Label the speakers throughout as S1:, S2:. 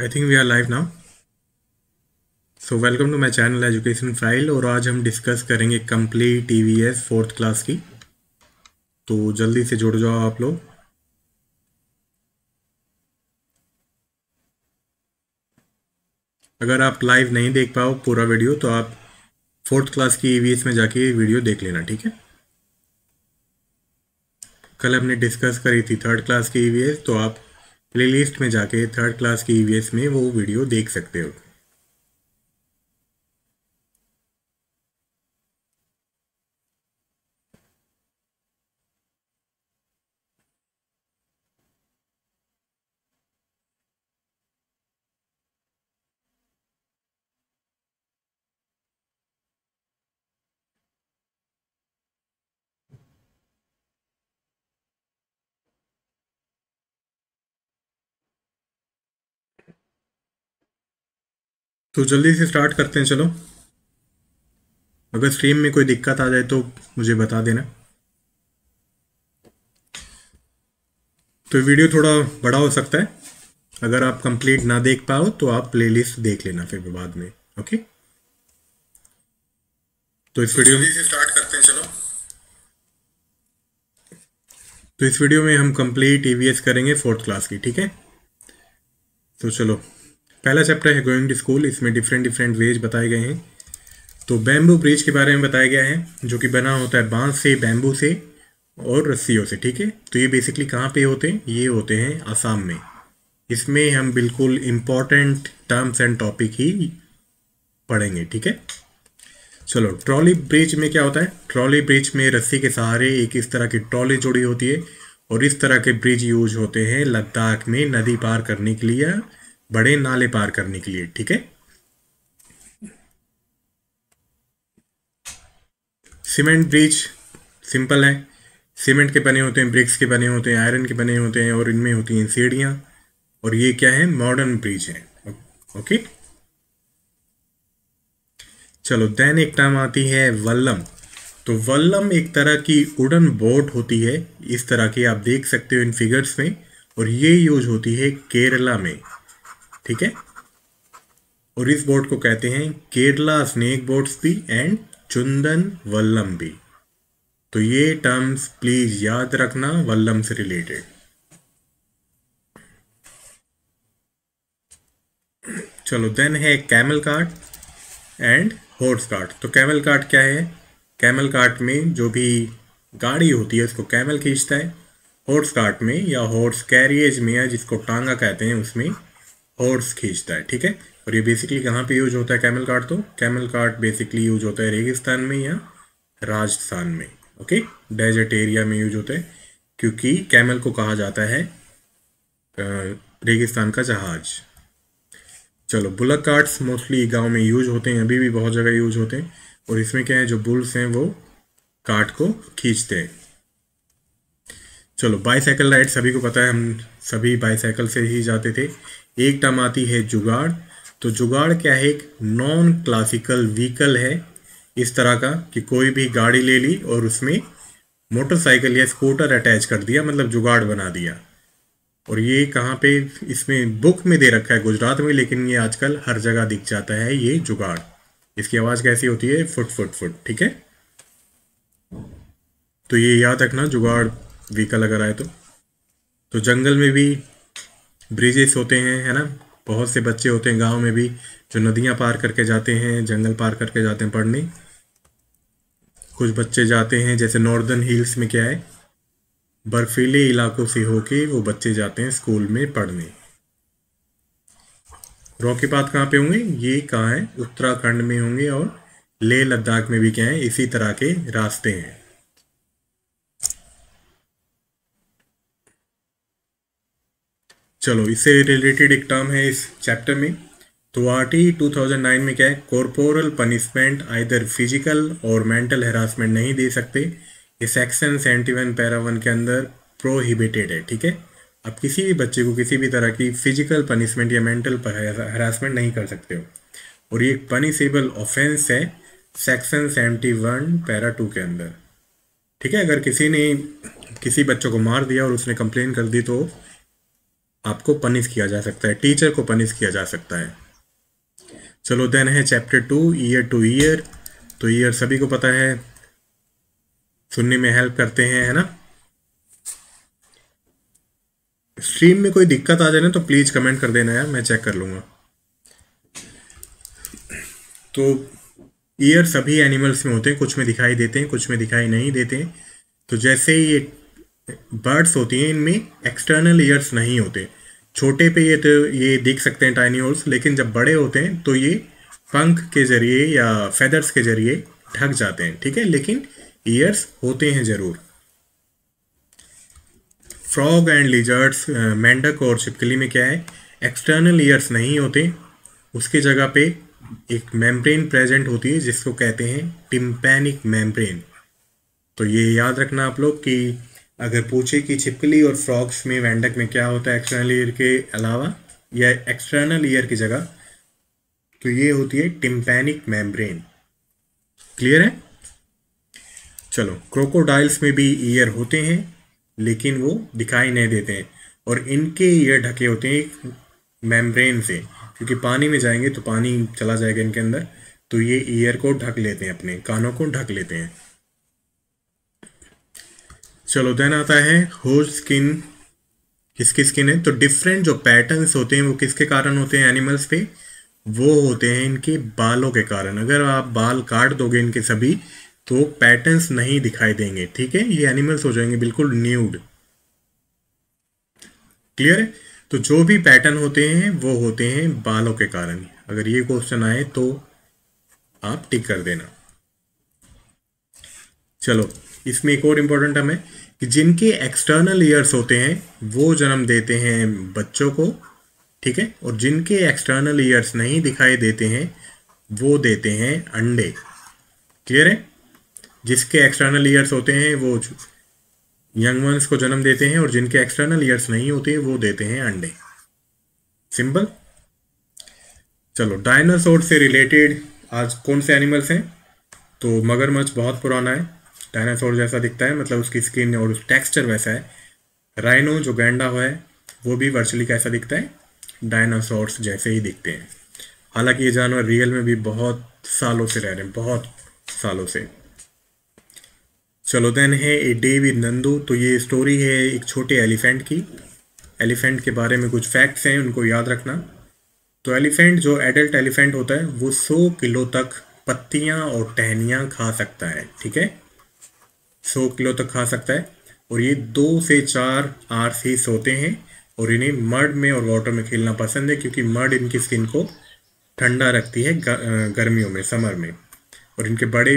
S1: I think we are live now so welcome to my channel education file और आज हम discuss करेंगे complete T V S fourth class की तो जल्दी से जुड़ जाओ आप लोग अगर आप लाइव नहीं देख पाओ पूरा वीडियो तो आप फोर्थ क्लास की ईवीएस e में जाके वीडियो देख लेना ठीक है कल हमने डिस्कस करी थी थर्ड क्लास की ईवीएस e तो आप प्लेलिस्ट में जाके थर्ड क्लास की ई e में वो वीडियो देख सकते हो तो जल्दी से स्टार्ट करते हैं चलो अगर स्ट्रीम में कोई दिक्कत आ जाए तो मुझे बता देना तो वीडियो थोड़ा बड़ा हो सकता है अगर आप कंप्लीट ना देख पाओ तो आप प्लेलिस्ट देख लेना फिर बाद में ओके तो इस वीडियो में स्टार्ट करते हैं चलो तो इस वीडियो में हम कंप्लीट ईवीएस e करेंगे फोर्थ क्लास की ठीक है तो चलो पहला चैप्टर है गोइंग टू स्कूल इसमें डिफरेंट डिफरेंट वेज बताए गए हैं तो बैम्बू ब्रिज के बारे में बताया गया है जो कि बना होता है बांस से बैम्बू से और रस्सियों से ठीक है तो ये बेसिकली कहाँ पे होते हैं ये होते हैं आसाम में इसमें हम बिल्कुल इम्पॉर्टेंट टर्म्स एंड टॉपिक ही पढ़ेंगे ठीक है चलो ट्रॉली ब्रिज में क्या होता है ट्रॉली ब्रिज में रस्सी के सहारे एक इस तरह की ट्रॉली जुड़ी होती है और इस तरह के ब्रिज यूज होते हैं लद्दाख में नदी पार करने के लिए बड़े नाले पार करने के लिए ठीक है सीमेंट ब्रिज सिंपल है सीमेंट के बने होते हैं ब्रिक्स के बने होते हैं आयरन के बने होते हैं और इनमें होती हैं सीढ़ियां और ये क्या है मॉडर्न ब्रिज है ओके चलो देन एक टर्म आती है वल्लम तो वल्लम एक तरह की उडन बोट होती है इस तरह की आप देख सकते हो इन फिगर्स में और ये यूज होती है केरला में ठीक है और इस बोट को कहते हैं केरला स्नेक बोट्स भी एंड चुंदन वल्लम भी तो ये टर्म्स प्लीज याद रखना वल्लम से रिलेटेड चलो देन है camel cart and horse cart तो कैमल कार्ट क्या है कैमल कार्ट में जो भी गाड़ी होती है उसको कैमल खींचता है हॉर्स कार्ट में या हॉर्स कैरियज में या जिसको टांगा कहते हैं उसमें हॉर्स खींचता है ठीक है और ये बेसिकली कहाँ पे यूज होता है कैमल कार्ड तो कैमल कार्ड बेसिकली यूज होता है रेगिस्तान में या राजस्थान में ओके डेजर्ट एरिया में यूज होता है क्योंकि कैमल को कहा जाता है रेगिस्तान का जहाज चलो बुलक कार्ड्स मोस्टली गांव में यूज होते हैं अभी भी बहुत जगह यूज होते हैं और इसमें क्या है जो बुल्स हैं वो कार्ड को खींचते हैं चलो बाईसाइकिल राइड सभी को पता है हम सभी बाईसाइकिल से ही जाते थे एक टर्म आती है जुगाड़ तो जुगाड़ क्या है एक नॉन क्लासिकल व्हीकल है इस तरह का कि कोई भी गाड़ी ले ली और उसमें मोटरसाइकिल या स्कूटर अटैच कर दिया मतलब जुगाड़ बना दिया और ये कहाँ पे इसमें बुक में दे रखा है गुजरात में लेकिन ये आजकल हर जगह दिख जाता है ये जुगाड़ इसकी आवाज़ कैसी होती है फुट फुट फुट ठीक है तो ये याद रखना जुगाड़ व्हीकल अगर आए तो तो जंगल में भी ब्रिजेस होते हैं है ना बहुत से बच्चे होते हैं गांव में भी जो नदियां पार करके जाते हैं जंगल पार करके जाते हैं पढ़ने कुछ बच्चे जाते हैं जैसे नॉर्दर्न हिल्स में क्या है बर्फीले इलाकों से होके वो बच्चे जाते हैं स्कूल में पढ़ने रॉकी पाथ कहाँ पे होंगे ये कहाँ है उत्तराखंड में होंगे और लेह लद्दाख में भी क्या है इसी तरह के रास्ते हैं चलो इससे रिलेटेड एक टर्म है इस चैप्टर में तो आर नाइन में क्या है कॉरपोरल पनिशमेंट आइदर फिजिकल और मेंटल हेरासमेंट नहीं दे सकते ये section seventy one para one के अंदर प्रोहिबिटेड है ठीक है आप किसी भी बच्चे को किसी भी तरह की फिजिकल पनिशमेंट या मेंटल हरासमेंट नहीं कर सकते हो और ये एक पनिशेबल ऑफेंस है section seventy one para two के अंदर ठीक है अगर किसी ने किसी बच्चों को मार दिया और उसने कंप्लेन कर दी तो आपको पनिश किया जा सकता है टीचर को पनिश किया जा सकता है चलो देन है chapter two ear to ear तो ईयर सभी को पता है सुनने में हेल्प करते हैं है ना स्ट्रीम में कोई दिक्कत आ जाए ना तो प्लीज़ कमेंट कर देना यार मैं चेक कर लूंगा तो ईयर सभी एनिमल्स में होते हैं कुछ में दिखाई देते हैं कुछ में दिखाई नहीं देते हैं तो जैसे ही ये बर्ड्स होती हैं इनमें एक्सटर्नल ईयर्स नहीं होते छोटे पे ये तो ये देख सकते हैं टाइनी होल्स लेकिन जब बड़े होते हैं तो ये पंख के ज़रिए या फेदर्स के ज़रिए ढक जाते हैं ठीक है लेकिन ईयर्स होते हैं ज़रूर फ्रॉग एंड लिजर्ड्स मेंढक और छिपकली में क्या है एक्सटर्नल ईयर्स नहीं होते उसकी जगह पे एक मेम्ब्रेन प्रेजेंट होती है जिसको कहते हैं टिम्पैनिक मेम्ब्रेन तो ये याद रखना आप लोग कि अगर पूछे कि छिपकली और फ्रॉक्स में वेंडक में क्या होता है एक्सटर्नल ईयर के अलावा या एक्सटर्नल ईयर की जगह तो ये होती है टिम्पैनिक मेम्ब्रेन क्लियर है चलो क्रोकोडाइल्स में भी ईयर होते हैं लेकिन वो दिखाई नहीं देते हैं और इनके ईयर ढके होते हैं मेम्ब्रेन से क्योंकि पानी में जाएंगे तो पानी चला जाएगा इनके अंदर तो ये ईयर को ढक लेते हैं अपने कानों को ढक लेते हैं चलो देन आता है होज स्किन किसकी स्किन है तो डिफरेंट जो पैटर्न्स होते हैं वो किसके कारण होते हैं एनिमल्स पे वो होते हैं इनके बालों के कारण अगर आप बाल काट दोगे इनके सभी तो पैटर्न्स नहीं दिखाई देंगे ठीक है ये एनिमल्स हो जाएंगे बिल्कुल न्यूड क्लियर है तो जो भी पैटर्न होते हैं वो होते हैं बालों के कारण अगर ये क्वेश्चन आए तो आप टिक कर देना चलो इसमें एक और इंपॉर्टेंट हमें कि जिनके एक्सटर्नल ईयर्स होते हैं वो जन्म देते हैं बच्चों को ठीक है और जिनके एक्सटर्नल ईयर्स नहीं दिखाई देते हैं वो देते हैं अंडे क्लियर है जिसके एक्सटर्नल ईयर्स होते हैं वो यंग वंस को जन्म देते हैं और जिनके एक्सटर्नल ईयर्स नहीं होते वो देते हैं अंडे सिंपल चलो डायनासोर से रिलेटेड आज कौन से एनिमल्स हैं तो मगरमच्छ बहुत पुराना है डायनासोर जैसा दिखता है मतलब उसकी स्किन और उस टेक्स्चर वैसा है राइनो जो गैंडा हुआ है वो भी वर्चुअली कैसा दिखता है डायनासोर्स जैसे ही दिखते हैं हालांकि ये जानवर रियल में भी बहुत सालों से रह रहे हैं बहुत सालों से चलो देन है ए डे विद नंदू तो ये स्टोरी है एक छोटे एलिफेंट की एलिफेंट के बारे में कुछ फैक्ट्स हैं उनको याद रखना तो एलिफेंट जो एडल्ट एलिफेंट होता है वो सौ किलो तक पत्तियाँ और टहनियां खा सकता है ठीक है सौ किलो तक खा सकता है और ये दो से चार आर ही सोते हैं और इन्हें मर्ड में और वाटर में खेलना पसंद है क्योंकि मर्ड इनकी स्किन को ठंडा रखती है गर्मियों में समर में और इनके बड़े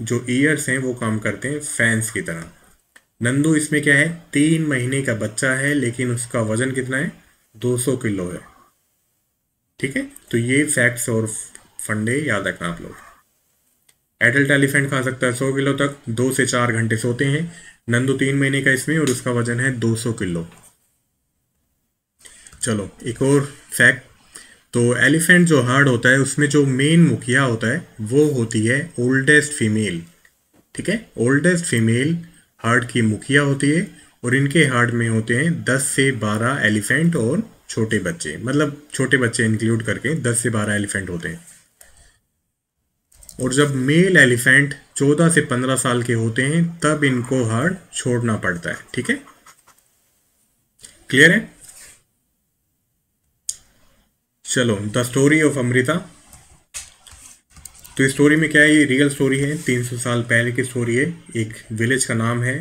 S1: जो ईयर्स हैं वो काम करते हैं फैंस की तरह नंदू इसमें क्या है तीन महीने का बच्चा है लेकिन उसका वज़न कितना है 200 किलो है ठीक है तो ये फैक्ट्स और फंडे याद रखना आप लोग एडल्ट एलिफेंट खा सकता है 100 किलो तक दो से चार घंटे सोते हैं नंदू तीन महीने का इसमें और उसका वजन है 200 किलो चलो एक और फैक्ट तो एलिफेंट जो हार्ड होता है उसमें जो मेन मुखिया होता है वो होती है ओल्डेस्ट फीमेल ठीक है ओल्डेस्ट फीमेल हार्ड की मुखिया होती है और इनके हार्ड में होते हैं दस से बारह एलिफेंट और छोटे बच्चे मतलब छोटे बच्चे इंक्लूड करके दस से बारह एलिफेंट होते हैं और जब मेल एलिफेंट 14 से 15 साल के होते हैं तब इनको हर छोड़ना पड़ता है ठीक है क्लियर है चलो द स्टोरी ऑफ अमृता तो इस स्टोरी में क्या है ये रियल स्टोरी है 300 साल पहले की स्टोरी है एक विलेज का नाम है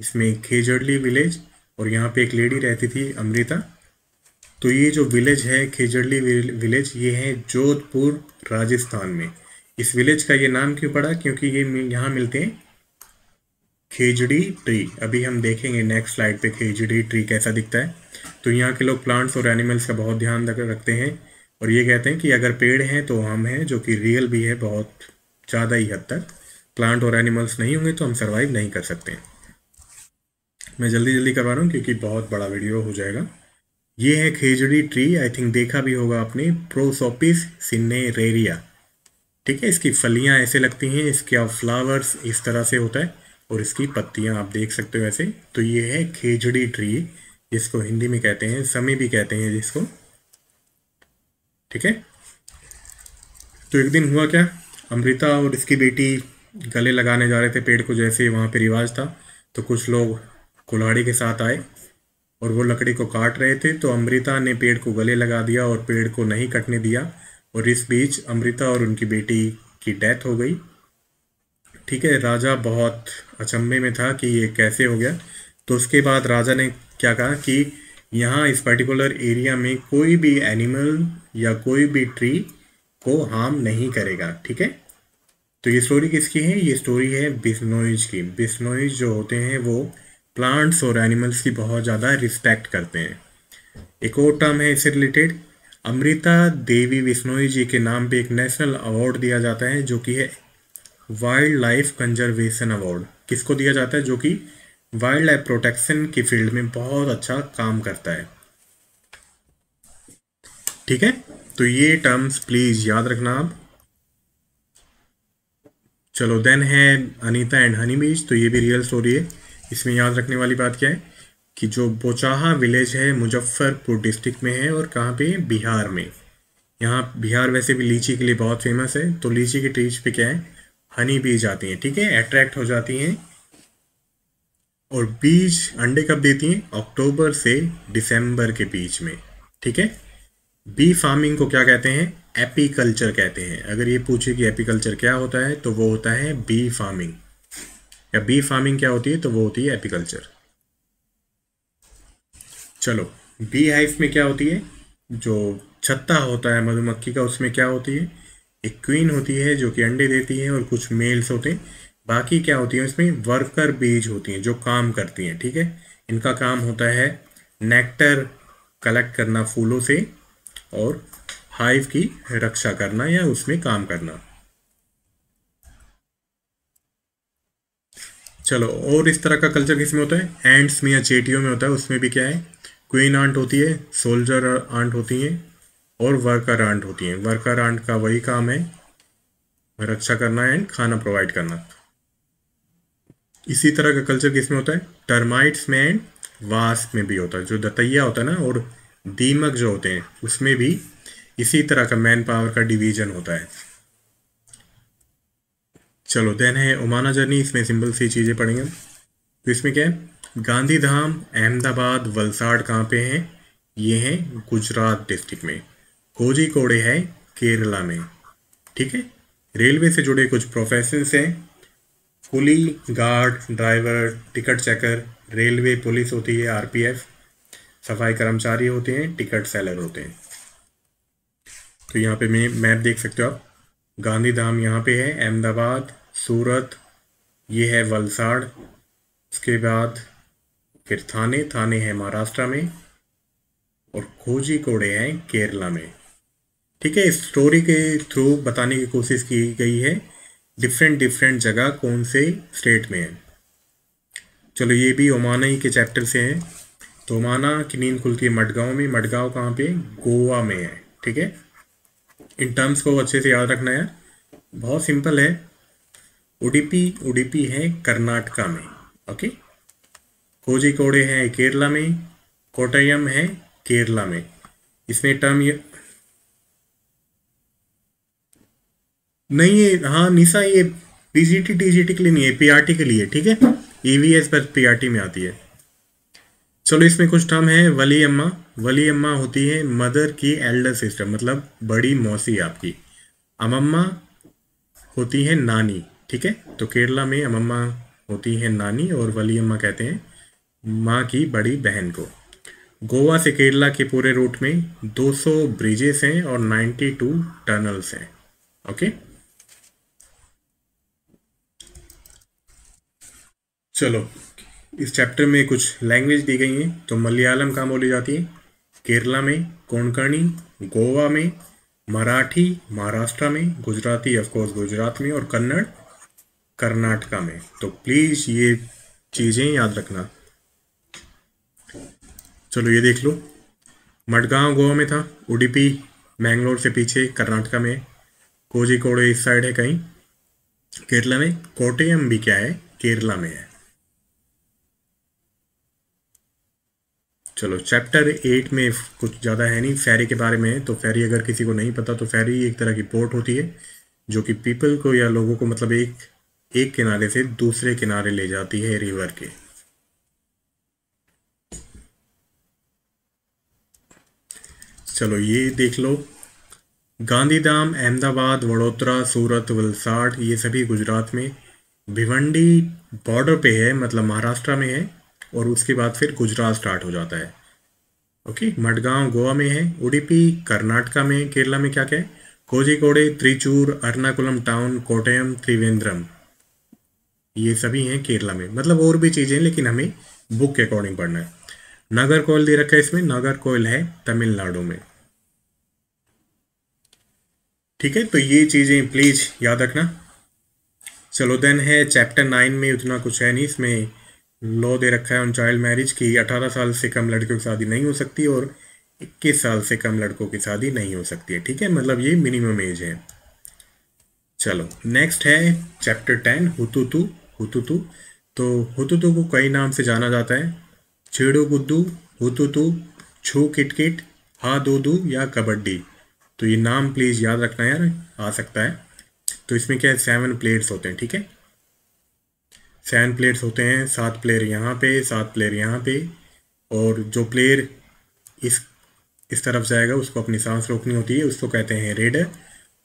S1: इसमें खेजड़ली विलेज और यहाँ पे एक लेडी रहती थी अमृता तो ये जो विलेज है खेजड़ली विलेज ये है जोधपुर राजस्थान में इस विलेज का ये नाम क्यों पड़ा क्योंकि ये यहाँ मिलते हैं खेजड़ी ट्री अभी हम देखेंगे नेक्स्ट स्लाइड पे खेजड़ी ट्री कैसा दिखता है तो यहाँ के लोग प्लांट्स और एनिमल्स का बहुत ध्यान रखते हैं और ये कहते हैं कि अगर पेड़ हैं तो हम हैं जो कि रियल भी है बहुत ज़्यादा ही हद तक प्लांट और एनिमल्स नहीं होंगे तो हम सर्वाइव नहीं कर सकते मैं जल्दी जल्दी करवा रहा हूँ क्योंकि बहुत बड़ा वीडियो हो जाएगा ये है खेजड़ी ट्री आई थिंक देखा भी होगा आपने प्रोसोपिस रेरिया ठीक है इसकी फलियाँ ऐसे लगती हैं इसका फ्लावर्स इस तरह से होता है और इसकी पत्तियाँ आप देख सकते हो ऐसे तो ये है खेजड़ी ट्री जिसको हिंदी में कहते हैं समी भी कहते हैं जिसको ठीक है तो एक दिन हुआ क्या अमृता और इसकी बेटी गले लगाने जा रहे थे पेड़ को जैसे वहाँ पे रिवाज था तो कुछ लोग कुल्हाड़ी के साथ आए और वो लकड़ी को काट रहे थे तो अमृता ने पेड़ को गले लगा दिया और पेड़ को नहीं कटने दिया और इस बीच अमृता और उनकी बेटी की डेथ हो गई ठीक है राजा बहुत अचंभे में था कि ये कैसे हो गया तो उसके बाद राजा ने क्या कहा कि यहाँ इस पर्टिकुलर एरिया में कोई भी एनिमल या कोई भी ट्री को हार्म नहीं करेगा ठीक है तो ये स्टोरी किसकी है ये स्टोरी है बिस्नोइज की बिस्नोइज जो होते हैं वो प्लांट्स और एनिमल्स की बहुत ज़्यादा रिस्पेक्ट करते हैं एक और टर्म है इससे रिलेटेड अमृता देवी बिश्नोई जी के नाम पे एक नेशनल अवार्ड दिया जाता है जो कि है वाइल्ड लाइफ कंजर्वेशन अवार्ड किसको दिया जाता है जो कि वाइल्ड लाइफ प्रोटेक्शन की फील्ड में बहुत अच्छा काम करता है ठीक है तो ये टर्म्स प्लीज याद रखना आप चलो देन है अनीता एंड हनी बीज तो ये भी रियल स्टोरी है इसमें याद रखने वाली बात क्या है कि जो बोचाहा विलेज है मुजफ्फरपुर डिस्ट्रिक्ट में है और कहाँ पे बिहार में यहाँ बिहार वैसे भी लीची के लिए बहुत फेमस है तो लीची के ट्रीज पे क्या है हनी बीज आती हैं ठीक है अट्रैक्ट हो जाती हैं और बीज अंडे कब देती हैं अक्टूबर से दिसंबर के बीच में ठीक है बी फार्मिंग को क्या कहते हैं एपीकल्चर कहते हैं अगर ये पूछे कि एपीकल्चर क्या होता है तो वो होता है बी फार्मिंग या बी फार्मिंग क्या होती है तो वो होती है एपीकल्चर चलो बी हाइफ में क्या होती है जो छत्ता होता है मधुमक्खी का उसमें क्या होती है एक क्वीन होती है जो कि अंडे देती है और कुछ मेल्स होते हैं बाकी क्या होती है इसमें वर्कर बीज होती हैं जो काम करती हैं ठीक है थीके? इनका काम होता है नेक्टर कलेक्ट करना फूलों से और हाइव की रक्षा करना या उसमें काम करना चलो और इस तरह का कल्चर किस में होता है एंड्स में या चेटियों में होता है उसमें भी क्या है क्वीन आंट होती है सोल्जर आंट होती हैं और वर्कर आंट होती हैं वर्कर आंट का वही काम है रक्षा करना एंड खाना प्रोवाइड करना इसी तरह का कल्चर किस में होता है टर्माइट्स में एंड वास्क में भी होता है जो दतैया होता है ना और दीमक जो होते हैं उसमें भी इसी तरह का मैन पावर का डिवीजन होता है चलो देन है ओमाना जर्नी इसमें सिंपल सी चीज़ें पढ़ेंगे तो इसमें क्या है गांधी धाम अहमदाबाद वलसाड कहाँ पे हैं ये हैं गुजरात डिस्ट्रिक्ट में खोजी कोड़े है केरला में ठीक है रेलवे से जुड़े कुछ प्रोफेशन हैं कुली guard driver ticket checker railway police होती है आर सफाई कर्मचारी होते हैं टिकट सेलर होते हैं तो यहाँ पे मैं मैप देख सकते हो आप गांधी धाम यहाँ पे है अहमदाबाद सूरत ये है वलसाड़ उसके बाद फिर थाने थाने हैं महाराष्ट्र में और खोजी कोड़े हैं केरला में ठीक है इस स्टोरी के थ्रू बताने की कोशिश की गई है डिफरेंट डिफरेंट जगह कौन से स्टेट में है चलो ये भी ओमाना ही के चैप्टर से हैं तो ओमाना की नींद खुलती है मडगांव में मडगांव कहाँ पे गोवा में है ठीक है इन टर्म्स को अच्छे से याद रखना है बहुत सिंपल है उडीपी उडीपी है कर्नाटका में ओके कोजिकोड़े है केरला में कोटयम है केरला में इसमें टर्म ये नहीं है हाँ निशा ये पीजीटी टीजीटी के लिए नहीं है पीआरटी के लिए ठीक है ईवीएस e पर पीआरटी में आती है चलो इसमें कुछ टर्म है वली अम्मा वली अम्मा होती है मदर की एल्डर सिस्टर मतलब बड़ी मौसी आपकी अम्मा होती है नानी ठीक है तो केरला में अम्मा होती है नानी और वली अम्मा कहते हैं माँ की बड़ी बहन को गोवा से केरला के पूरे रूट में 200 ब्रिजेस हैं और 92 टनल्स हैं ओके चलो इस चैप्टर में कुछ लैंग्वेज दी गई हैं तो मलयालम कहाँ बोली जाती है केरला में कोंकणी गोवा में मराठी महाराष्ट्र में गुजराती ऑफकोर्स गुजरात में और कन्नड़ कर्नाटका में तो प्लीज ये चीजें याद रखना चलो ये देख लो मडगांव गोवा में था उडीपी मैंगलोर से पीछे कर्नाटका में कोजिकोड़े इस साइड है कहीं केरला में कोटेयम भी क्या है केरला में है चलो चैप्टर एट में कुछ ज़्यादा है नहीं फेरी के बारे में तो फेरी अगर किसी को नहीं पता तो फेरी एक तरह की पोर्ट होती है जो कि पीपल को या लोगों को मतलब एक एक किनारे से दूसरे किनारे ले जाती है रिवर के चलो ये देख लो गांधीधाम अहमदाबाद वडोदरा सूरत वलसाड ये सभी गुजरात में भिवंडी बॉर्डर पे है मतलब महाराष्ट्र में है और उसके बाद फिर गुजरात स्टार्ट हो जाता है ओके मडगांव गोवा में है उडीपी कर्नाटका में केरला में क्या क्या है कोजिकोड़े त्रिचूर अर्नाकुलम टाउन कोटयम त्रिवेंद्रम ये सभी हैं केरला में मतलब और भी चीज़ें लेकिन हमें बुक के अकॉर्डिंग पढ़ना है नागर कोयल दे रखा है इसमें नागर कोयल है तमिलनाडु में ठीक है तो ये चीज़ें प्लीज याद रखना चलो देन है चैप्टर नाइन में उतना कुछ है नहीं इसमें लॉ दे रखा है ऑन चाइल्ड मैरिज की अठारह साल से कम लड़कियों की शादी नहीं हो सकती और इक्कीस साल से कम लड़कों की शादी नहीं हो सकती है ठीक है मतलब ये मिनिमम एज है चलो नेक्स्ट है चैप्टर टेन हुतुतु हुतुतु तो हुतुतु को कई नाम से जाना जाता है छेड़ो गुद्दू हुतुतु छू किटकिट हा दो दू या कबड्डी तो ये नाम प्लीज़ याद रखना यार आ सकता है तो इसमें क्या है सेवन प्लेयर्स होते हैं ठीक है सेवन प्लेयर्स होते हैं सात प्लेयर यहाँ पे सात प्लेयर यहाँ पे और जो प्लेयर इस इस तरफ जाएगा उसको अपनी सांस रोकनी होती है उसको कहते हैं रेडर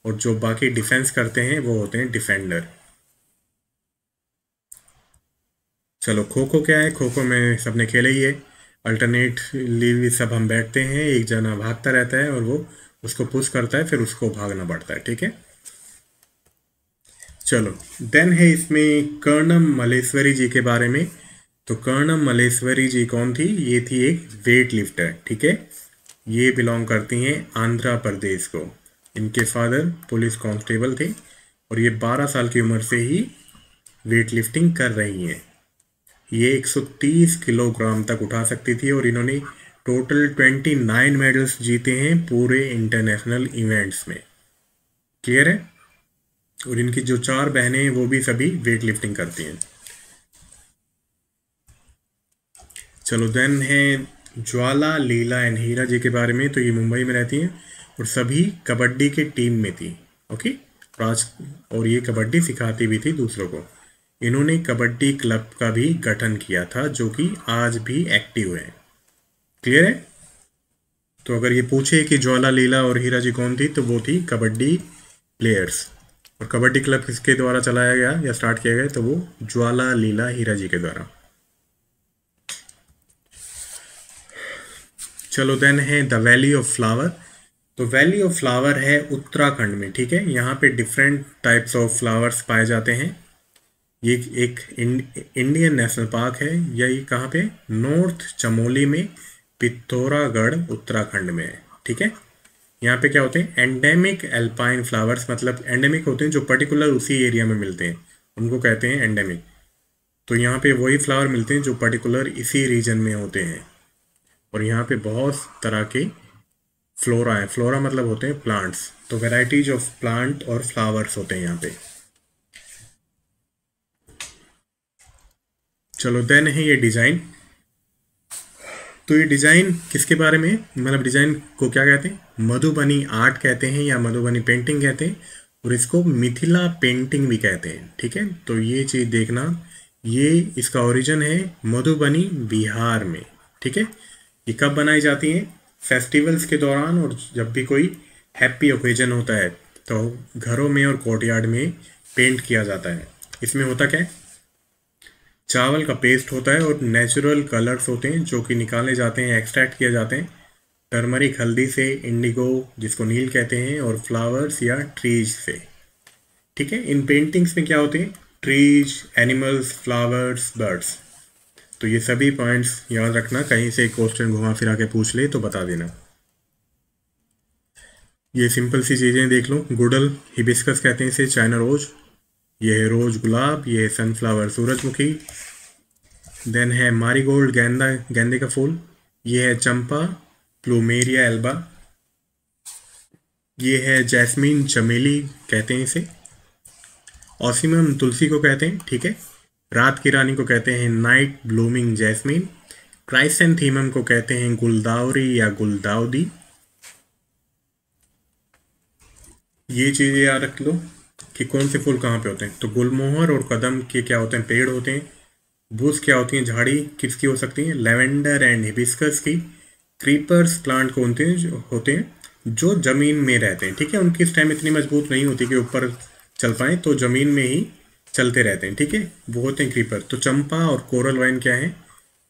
S1: और जो बाकी डिफेंस करते हैं वो होते हैं डिफेंडर चलो खो खो क्या है खो खो में सबने खेले ही है अल्टरनेटली सब हम बैठते हैं एक जना भागता रहता है और वो उसको पुश करता है फिर उसको भागना पड़ता है ठीक है चलो देन है इसमें कर्णम मलेश्वरी जी के बारे में तो कर्णम मलेश्वरी जी कौन थी ये थी एक वेट लिफ्टर ठीक है ये बिलोंग करती हैं आंध्र प्रदेश को इनके फादर पुलिस कांस्टेबल थे और ये 12 साल की उम्र से ही वेट लिफ्टिंग कर रही हैं ये 130 किलोग्राम तक उठा सकती थी और इन्होंने टोटल 29 मेडल्स जीते हैं पूरे इंटरनेशनल इवेंट्स में क्लियर है और इनकी जो चार बहनें हैं वो भी सभी वेट लिफ्टिंग करती हैं चलो देन है ज्वाला लीला एंड हीरा जी के बारे में तो ये मुंबई में रहती हैं और सभी कबड्डी के टीम में थी ओके और आज और ये कबड्डी सिखाती भी थी दूसरों को इन्होंने कबड्डी क्लब का भी गठन किया था जो कि आज भी एक्टिव है क्लियर है तो अगर ये पूछे कि ज्वाला लीला और हीरा जी कौन थी तो वो थी कबड्डी प्लेयर्स और कबड्डी क्लब किसके द्वारा चलाया गया या स्टार्ट किया गया तो वो ज्वाला लीला हीरा जी के द्वारा चलो देन है द वैली ऑफ फ्लावर तो वैली ऑफ फ्लावर है उत्तराखंड में ठीक है यहाँ पे डिफरेंट टाइप्स ऑफ फ्लावर्स पाए जाते हैं ये एक इंडियन नेशनल पार्क है या ये कहाँ पे नॉर्थ चमोली में पिथौरागढ़ उत्तराखंड में है ठीक है यहाँ पे क्या होते हैं एंडेमिक एल्पाइन फ्लावर्स मतलब एंडेमिक होते हैं जो पर्टिकुलर उसी एरिया में मिलते हैं उनको कहते हैं एंडेमिक तो यहाँ पे वही फ्लावर मिलते हैं जो पर्टिकुलर इसी रीजन में होते हैं और यहाँ पे बहुत तरह के फ्लोरा है फ्लोरा मतलब होते हैं प्लांट्स तो वेराइटीज ऑफ प्लांट और फ्लावर्स होते हैं यहाँ पे चलो देन है ये डिज़ाइन तो ये डिज़ाइन किसके बारे में मतलब डिज़ाइन को क्या कहते हैं मधुबनी आर्ट कहते हैं या मधुबनी पेंटिंग कहते हैं और इसको मिथिला पेंटिंग भी कहते हैं ठीक है तो ये चीज़ देखना ये इसका ओरिजिन है मधुबनी बिहार में ठीक है ये कब बनाई जाती है फेस्टिवल्स के दौरान और जब भी कोई हैप्पी ओकेजन होता है तो घरों में और कोर्ट में पेंट किया जाता है इसमें होता क्या है चावल का पेस्ट होता है और नेचुरल कलर्स होते हैं जो कि निकाले जाते हैं एक्सट्रैक्ट किए जाते हैं टर्मरिक हल्दी से इंडिगो जिसको नील कहते हैं और फ्लावर्स या ट्रीज से ठीक है इन पेंटिंग्स में क्या होते हैं ट्रीज एनिमल्स फ्लावर्स बर्ड्स तो ये सभी पॉइंट्स याद रखना कहीं से क्वेश्चन घुमा फिरा के पूछ ले तो बता देना ये सिंपल सी चीज़ें देख लो गुडल हिबिस्कस कहते हैं इसे चाइना रोज़ ये है रोज गुलाब ये है सनफ्लावर सूरजमुखी देन है मारीगोल्ड गेंदा गेंदे का फूल ये है चंपा प्लूमेरिया एल्बा ये है जैस्मिन चमेली कहते हैं इसे ऑसिमम तुलसी को कहते हैं ठीक है रात की रानी को कहते हैं नाइट ब्लूमिंग जैस्मिन क्राइसेंथीमम को कहते हैं गुलदावरी या गुलदाउदी ये चीज़ें याद रख लो कि कौन से फूल कहाँ पे होते हैं तो गुलमोहर और कदम के क्या होते हैं पेड़ होते हैं बूस क्या होती हैं झाड़ी किसकी हो सकती हैं लेवेंडर एंड हिबिस्कस की क्रीपर्स प्लांट कौन थे होते हैं जो ज़मीन में रहते हैं ठीक है उनकी स्टेम इतनी मजबूत नहीं होती कि ऊपर चल पाएँ तो ज़मीन में ही चलते रहते हैं ठीक है वो होते हैं क्रीपर तो चंपा और कोरल वाइन क्या है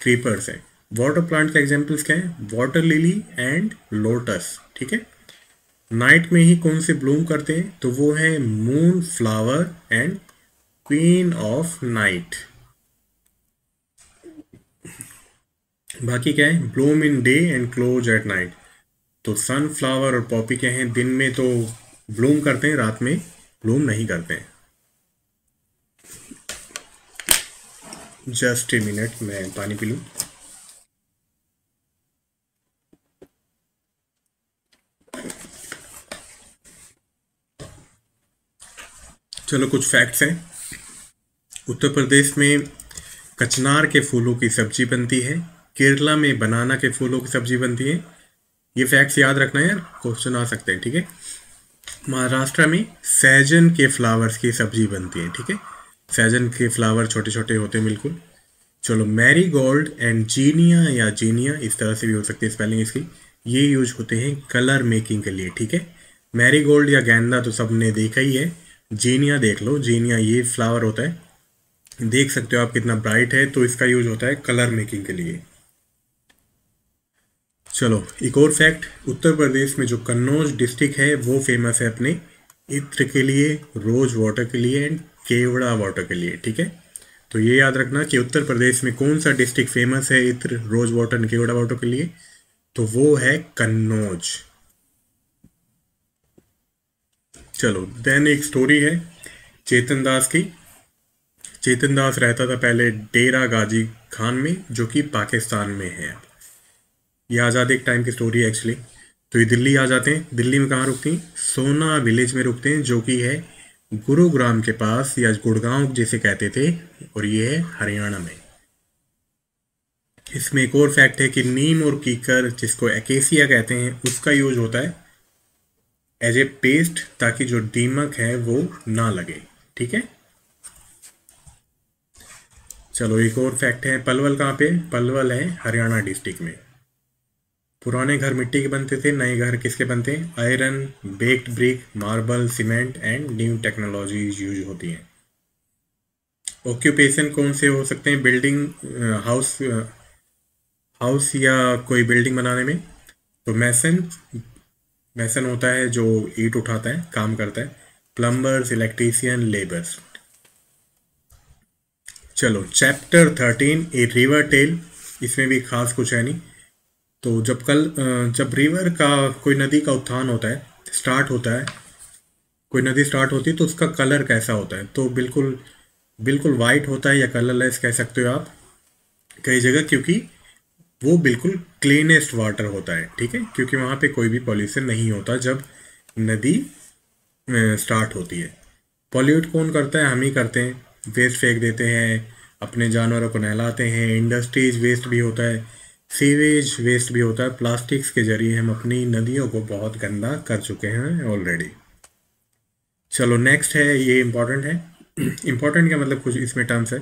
S1: क्रीपर्स हैं वाटर प्लांट के एग्जाम्पल्स क्या है वाटर लिली एंड लोटस ठीक है नाइट में ही कौन से ब्लूम करते हैं तो वो है moon flower and queen of night बाकी क्या है bloom in day and close at night तो सन फ्लावर और पॉपी क्या है दिन में तो ब्लूम करते हैं रात में ब्लूम नहीं करते हैं जस्ट ए मिनट मैं पानी पी लूँ चलो कुछ फैक्ट्स हैं उत्तर प्रदेश में कचनार के फूलों की सब्जी बनती है केरला में बनाना के फूलों की सब्जी बनती है ये फैक्ट्स याद रखना यार क्वेश्चन आ सकते हैं ठीक है महाराष्ट्र में सैजन के फ्लावर्स की सब्जी बनती है ठीक है सैजन के फ्लावर छोटे छोटे होते हैं बिल्कुल चलो मैरी गोल्ड एंड जीनिया या जीनिया इस तरह से भी हो सकती है स्पेलिंग इसकी ये यूज होते हैं कलर मेकिंग के लिए ठीक है मैरी गोल्ड या गेंदा तो सबने देखा ही है जेनिया देख लो जेनिया ये फ्लावर होता है देख सकते हो आप कितना ब्राइट है तो इसका यूज होता है कलर मेकिंग के लिए चलो एक और फैक्ट उत्तर प्रदेश में जो कन्नौज डिस्ट्रिक्ट है वो फेमस है अपने इत्र के लिए रोज वाटर के लिए एंड केवड़ा वाटर के लिए ठीक है तो ये याद रखना कि उत्तर प्रदेश में कौन सा डिस्ट्रिक्ट फेमस है इत्र rose water and kewra water के लिए तो वो है कन्नौज चलो देन एक स्टोरी है चेतन दास की चेतन दास रहता था पहले डेरा गाजी खान में जो कि पाकिस्तान में है ये आज़ाद एक टाइम की स्टोरी है एक्चुअली तो ये दिल्ली आ जाते हैं दिल्ली में कहाँ रुकते हैं सोना विलेज में रुकते हैं जो कि है गुरुग्राम के पास या गुड़गांव जिसे कहते थे और ये है हरियाणा में इसमें एक और फैक्ट है कि नीम और कीकर जिसको एकेसिया कहते हैं उसका यूज होता है एज ए पेस्ट ताकि जो दीमक है वो ना लगे ठीक है चलो एक और फैक्ट है पलवल कहाँ पे पलवल है हरियाणा डिस्ट्रिक्ट में पुराने घर मिट्टी के बनते थे नए घर किसके बनते हैं iron baked brick marble cement and new technology use होती हैं ऑक्यूपेशन कौन से हो सकते हैं बिल्डिंग हाउस हाउस या कोई बिल्डिंग बनाने में तो मैसन मैसन होता है जो ईट उठाता है काम करता है प्लम्बर्स इलेक्ट्रीशियन लेबर्स चलो chapter thirteen a river tale इसमें भी खास कुछ है नहीं तो जब कल जब रिवर का कोई नदी का उत्थान होता है स्टार्ट होता है कोई नदी स्टार्ट होती है तो उसका कलर कैसा होता है तो बिल्कुल बिल्कुल वाइट होता है या कलरलेस कह सकते हो आप कई जगह क्योंकि वो बिल्कुल क्लीनेस्ट वाटर होता है ठीक है क्योंकि वहाँ पे कोई भी पॉल्यूशन नहीं होता जब नदी स्टार्ट होती है पॉल्यूट कौन करता है हम ही करते हैं वेस्ट फेंक देते हैं अपने जानवरों को नहलाते हैं इंडस्ट्रीज वेस्ट भी होता है सीवेज वेस्ट भी होता है प्लास्टिक्स के जरिए हम अपनी नदियों को बहुत गंदा कर चुके हैं ऑलरेडी चलो नेक्स्ट है ये इम्पॉर्टेंट है इम्पॉर्टेंट क्या मतलब कुछ इसमें टर्म्स है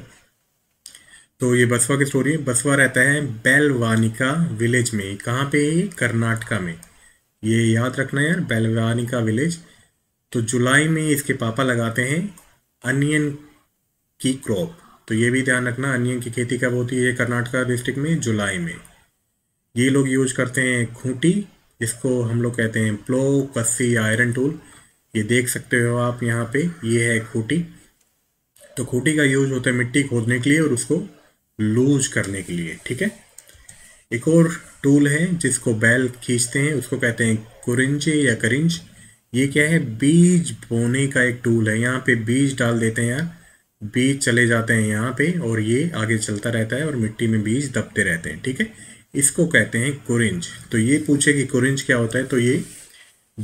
S1: तो ये बसवा की स्टोरी है बसवा रहता है बेलवानिका विलेज में कहाँ पे कर्नाटका में ये याद रखना यार बेलवानिका विलेज तो जुलाई में इसके पापा लगाते हैं अनियन की क्रॉप तो ये भी ध्यान रखना अनियन की खेती कब होती है कर्नाटका डिस्ट्रिक्ट में जुलाई में ये लोग यूज करते हैं खूंटी जिसको हम लोग कहते हैं प्लो कस्सी आयरन टूल ये देख सकते हो आप यहाँ पे ये है खूटी तो खूटी का यूज होता है मिट्टी खोदने के लिए और उसको लूज करने के लिए ठीक है एक और टूल है जिसको बैल खींचते हैं उसको कहते हैं कुरिंजे या करिंज ये क्या है बीज बोने का एक टूल है यहाँ पे बीज डाल देते हैं यहाँ बीज चले जाते हैं यहाँ पे और ये आगे चलता रहता है और मिट्टी में बीज दबते रहते हैं ठीक है इसको कहते हैं कुरिंज तो ये पूछे कि कुरिंज क्या होता है तो ये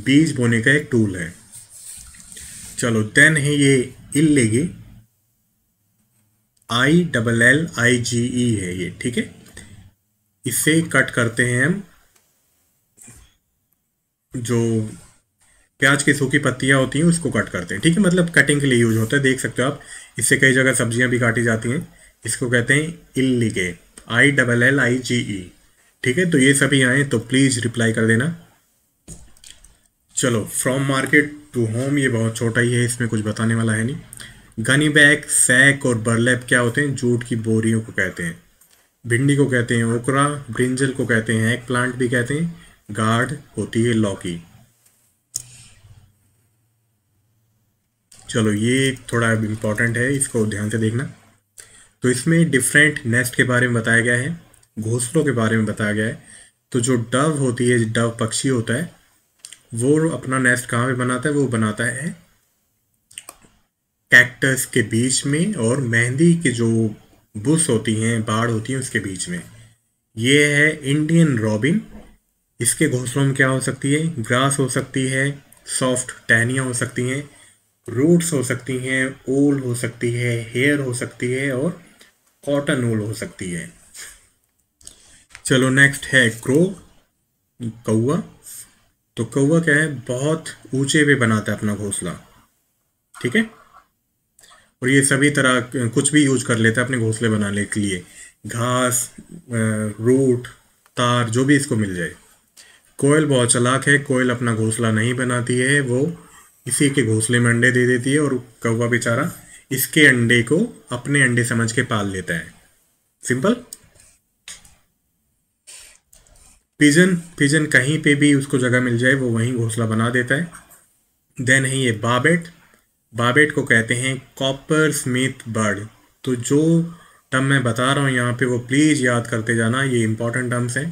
S1: बीज बोने का एक टूल है चलो देन है ये इल्लेगी आई डबल एल आई जी ई है ये ठीक है इसे कट करते हैं हम जो प्याज की सूखी पत्तियां होती हैं उसको कट करते हैं ठीक है मतलब कटिंग के लिए यूज होता है देख सकते हो आप इससे कई जगह सब्जियां भी काटी जाती हैं इसको कहते हैं इलिगे आई डबल एल आई जी ई ठीक है तो ये सभी आए तो प्लीज़ रिप्लाई कर देना चलो फ्रॉम मार्केट टू होम ये बहुत छोटा ही है इसमें कुछ बताने वाला है नहीं गनी बैग सैक और बर्लैप क्या होते हैं जूट की बोरियों को कहते हैं भिंडी को कहते हैं ओकरा ब्रिंजल को कहते हैं एक प्लांट भी कहते हैं गार्ड होती है लौकी चलो ये थोड़ा इम्पॉर्टेंट है इसको ध्यान से देखना तो इसमें डिफरेंट नेस्ट के बारे में बताया गया है घोंसलों के बारे में बताया गया है तो जो डव होती है डव पक्षी होता है वो अपना नेस्ट कहाँ पे बनाता है वो बनाता है कैक्टस के बीच में और मेहंदी के जो बुश होती हैं बाढ़ होती हैं उसके बीच में ये है इंडियन रॉबिन इसके घोंसलों में क्या हो सकती है ग्रास हो सकती है सॉफ्ट टहनियाँ हो सकती हैं रूट्स हो सकती हैं ओल हो सकती है हेयर हो सकती है और कॉटन ओल हो सकती है चलो नेक्स्ट है क्रो कौआ तो कौआ क्या है बहुत ऊंचे पे बनाता है अपना घोंसला ठीक है और ये सभी तरह कुछ भी यूज कर लेता है अपने घोंसले बनाने के लिए घास रूट तार जो भी इसको मिल जाए कोयल बहुत चलाक है कोयल अपना घोंसला नहीं बनाती है वो इसी के घोंसले में अंडे दे देती है और कौवा बेचारा इसके अंडे को अपने अंडे समझ के पाल लेता है सिंपल पिजन पिजन कहीं पे भी उसको जगह मिल जाए वो वहीं घोंसला बना देता है देन है ये बाबेट बाबेट को कहते हैं कॉपर स्मिथ बर्ड तो जो टर्म मैं बता रहा हूँ यहाँ पे वो प्लीज़ याद करते जाना ये इंपॉर्टेंट टर्म्स हैं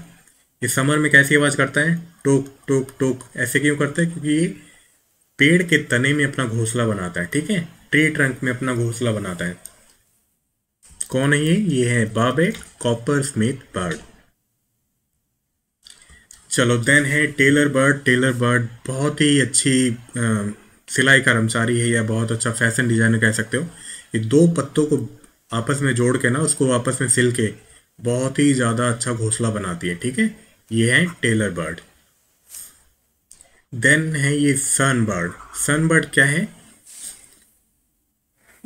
S1: ये समर में कैसी आवाज़ करता है टोक टोक टोक ऐसे क्यों करता है क्योंकि ये पेड़ के तने में अपना घोंसला बनाता है ठीक है ट्री ट्रंक में अपना घोंसला बनाता है कौन है ये ये है बाबेट कॉपर स्मिथ बर्ड चलो देन है टेलर बर्ड टेलर बर्ड बहुत ही अच्छी आ, सिलाई कर्मचारी है या बहुत अच्छा फैशन डिजाइनर कह सकते हो ये दो पत्तों को आपस में जोड़ के ना उसको आपस में सिल के बहुत ही ज़्यादा अच्छा घोसला बनाती है ठीक है ये है टेलर बर्ड देन है ये सन बर्ड सन बर्ड क्या है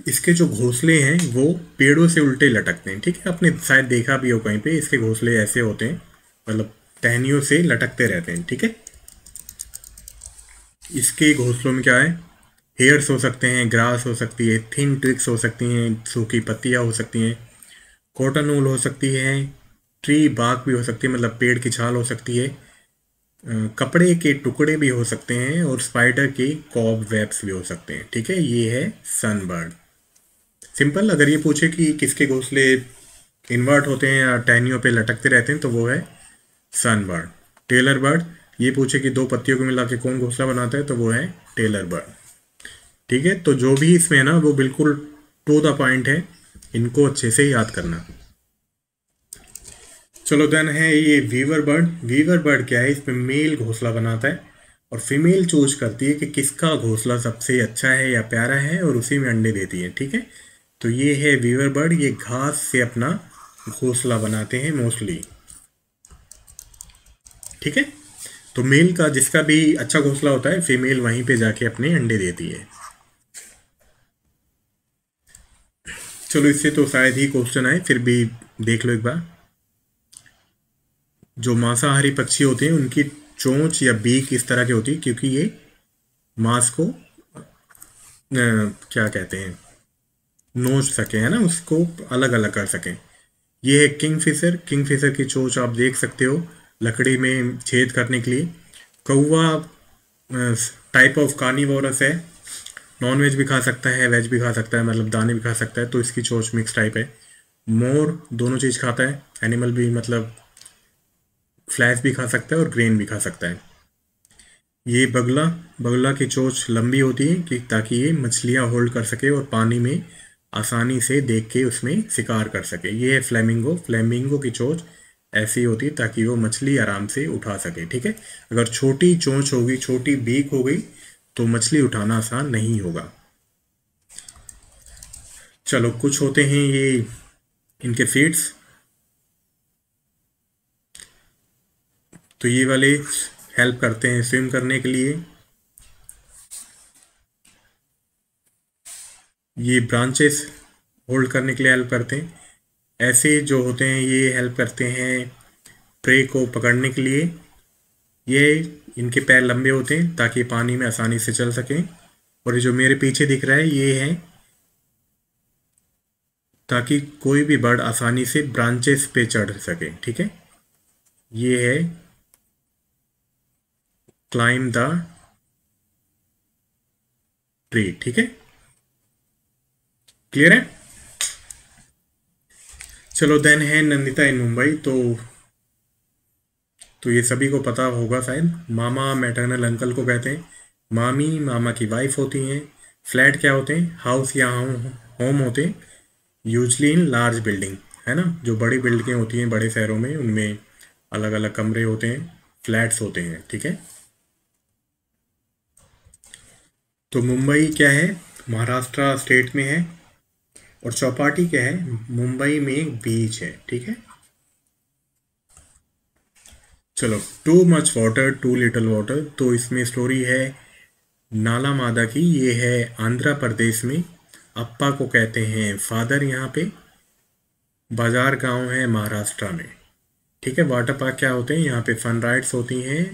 S1: इसके जो घोंसले हैं वो पेड़ों से उल्टे लटकते हैं ठीक है आपने शायद देखा भी हो कहीं पे इसके घोंसले ऐसे होते हैं मतलब टहनियों से लटकते रहते हैं ठीक है इसके घोंसलों में क्या है हेयर्स हो सकते हैं ग्रास हो सकती है थिन ट्रिक्स हो सकती हैं सूखी पत्तियाँ हो सकती हैं कॉटन ऊल हो सकती है ट्री बाग भी हो सकती है मतलब पेड़ की छाल हो सकती है कपड़े के टुकड़े भी हो सकते हैं और स्पाइडर के कॉब वेब्स भी हो सकते हैं ठीक है ये है सनबर्ड सिंपल अगर ये पूछे कि किसके घोंसले इन्वर्ट होते हैं या टहनियों पे लटकते रहते हैं तो वो है सनबर्ड टेलर बर्ड ये पूछे कि दो पत्तियों को मिला के कौन घोंसला बनाता है तो वो है टेलर बर्ड ठीक है तो जो भी इसमें है ना वो बिल्कुल टू द पॉइंट है इनको अच्छे से याद करना चलो देन है ये वीवर बर्ड वीवर बर्ड क्या है इसमें मेल घोंसला बनाता है और फीमेल चूज करती है कि किसका घोंसला सबसे अच्छा है या प्यारा है और उसी में अंडे देती है ठीक है तो ये है वीवर बर्ड ये घास से अपना घोंसला बनाते हैं मोस्टली ठीक है तो मेल का जिसका भी अच्छा घोंसला होता है फीमेल वहीं पे जाके अपने अंडे देती है चलो इससे तो शायद ही क्वेश्चन आए फिर भी देख लो एक बार जो मांसाहारी पक्षी होते हैं उनकी चोंच या बीक इस तरह की होती है क्योंकि ये मांस को आ, क्या कहते हैं नोच सके है ना उसको अलग अलग कर सके ये है किंग फिशर किंग फिशर की चोंच आप देख सकते हो लकड़ी में छेद करने के लिए कौवा टाइप ऑफ कार्निवोरस है नॉन वेज भी खा सकता है वेज भी खा सकता है मतलब दाने भी खा सकता है तो इसकी चोच मिक्स टाइप है मोर दोनों चीज़ खाता है एनिमल भी मतलब फ्लैश भी खा सकता है और ग्रेन भी खा सकता है ये बगला बगला की चोच लंबी होती है कि ताकि ये मछलियाँ होल्ड कर सके और पानी में आसानी से देख के उसमें शिकार कर सके ये है फ्लैमिंगो फ्लैमिंगो की चोच ऐसी होती है ताकि वो मछली आराम से उठा सके ठीक है अगर छोटी चोंच होगी छोटी बीक हो गई तो मछली उठाना आसान नहीं होगा चलो कुछ होते हैं ये इनके सीड्स तो ये वाले हेल्प करते हैं स्विम करने के लिए ये ब्रांचेस होल्ड करने के लिए हेल्प करते हैं ऐसे जो होते हैं ये हेल्प करते हैं प्रे को पकड़ने के लिए ये इनके पैर लंबे होते हैं ताकि पानी में आसानी से चल सकें और ये जो मेरे पीछे दिख रहा है ये है ताकि कोई भी बर्ड आसानी से ब्रांचेस पे चढ़ सके ठीक है ये है क्लाइम द ट्री ठीक है क्लियर है चलो देन है नंदिता इन मुंबई तो तो ये सभी को पता होगा शायद मामा मैटरनल अंकल को कहते हैं मामी मामा की वाइफ होती हैं फ्लैट क्या होते हैं हाउस या होम होते हैं यूजली इन लार्ज बिल्डिंग है ना जो बड़ी बिल्डिंगें होती हैं बड़े शहरों में उनमें अलग अलग कमरे होते हैं फ्लैट्स होते हैं ठीक है तो मुंबई क्या है महाराष्ट्र स्टेट में है और चौपाटी क्या है मुंबई में एक बीच है ठीक है चलो too much water too little water तो इसमें स्टोरी है नाला मादा की ये है आंध्र प्रदेश में अप्पा को कहते हैं फादर यहाँ पे बाजार गांव है महाराष्ट्र में ठीक है वाटर पार्क क्या होते हैं यहाँ पे फन राइड्स होती हैं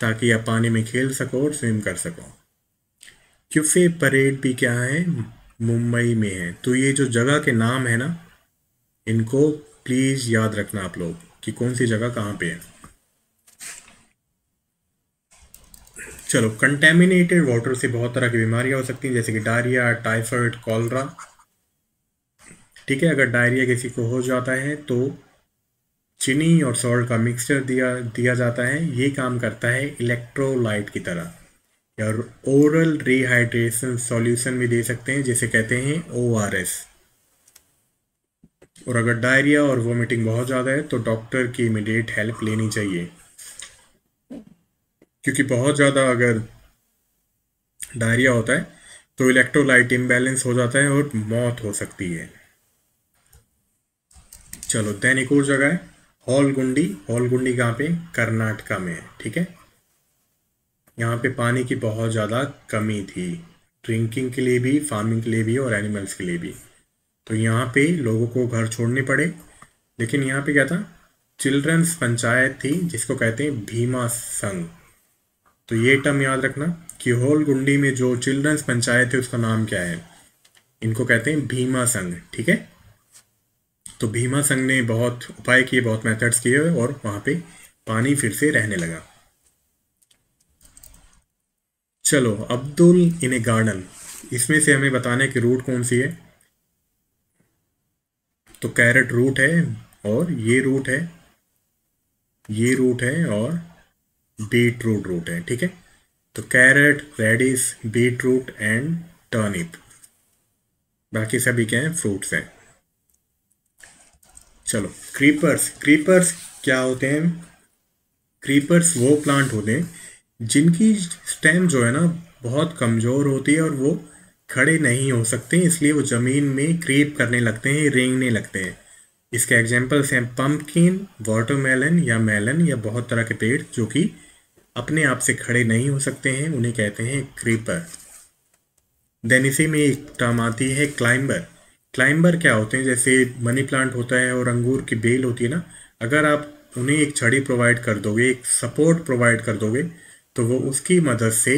S1: ताकि आप पानी में खेल सको और स्विम कर सको क्यूफे परेड भी क्या है मुंबई में है तो ये जो जगह के नाम है ना इनको प्लीज़ याद रखना आप लोग कि कौन सी जगह कहाँ पे है चलो कंटेमिनेटेड वाटर से बहुत तरह की बीमारियां हो सकती हैं जैसे कि डायरिया टाइफाइड कॉलरा ठीक है अगर डायरिया किसी को हो जाता है तो चीनी और सॉल्ट का मिक्सचर दिया दिया जाता है ये काम करता है इलेक्ट्रोलाइट की तरह और ओरल रिहाइड्रेशन सॉल्यूशन भी दे सकते हैं जिसे कहते हैं ओआरएस और अगर डायरिया और वोमिटिंग बहुत ज़्यादा है तो डॉक्टर की इमीडिएट हेल्प लेनी चाहिए क्योंकि बहुत ज़्यादा अगर डायरिया होता है तो इलेक्ट्रोलाइट इम्बेलेंस हो जाता है और मौत हो सकती है चलो दैनिक और जगह है हॉलगुंडी हॉलगुंडी कहाँ पे कर्नाटका में है ठीक है यहाँ पे पानी की बहुत ज़्यादा कमी थी ड्रिंकिंग के लिए भी फार्मिंग के लिए भी और एनिमल्स के लिए भी तो यहाँ पे लोगों को घर छोड़ने पड़े लेकिन यहाँ पे क्या था चिल्ड्रंस पंचायत थी जिसको कहते हैं भीमा संघ तो ये टर्म याद रखना कि होल गुंडी में जो चिल्ड्रंस पंचायत है उसका नाम क्या है इनको कहते हैं भीमा संघ ठीक है तो भीमा संघ ने बहुत उपाय किए बहुत मेथड्स किए और वहाँ पे पानी फिर से रहने लगा चलो अब्दुल इन ए गार्डन इसमें से हमें बताना है कि रूट कौन सी है तो कैरेट रूट है और ये रूट है ये रूट है और बीट रूट रूट है ठीक है तो carrot radish beet root and turnip बाकी सभी क्या है फ्रूट्स हैं चलो क्रीपर्स क्रीपर्स क्या होते हैं क्रीपर्स वो प्लांट होते हैं जिनकी स्टेम जो है ना बहुत कमज़ोर होती है और वो खड़े नहीं हो सकते इसलिए वो ज़मीन में क्रीप करने लगते हैं रेंगने लगते हैं इसके एग्जाम्पल्स हैं पम्पकिन वाटरमेलन या मेलन या बहुत तरह के पेड़ जो कि अपने आप से खड़े नहीं हो सकते हैं उन्हें कहते हैं क्रीपर देन इसी में एक टर्म आती है क्लाइंबर क्लाइंबर क्या होते हैं जैसे मनी प्लांट होता है और अंगूर की बेल होती है ना अगर आप उन्हें एक छड़ी प्रोवाइड कर दोगे एक सपोर्ट प्रोवाइड कर दोगे तो वो उसकी मदद से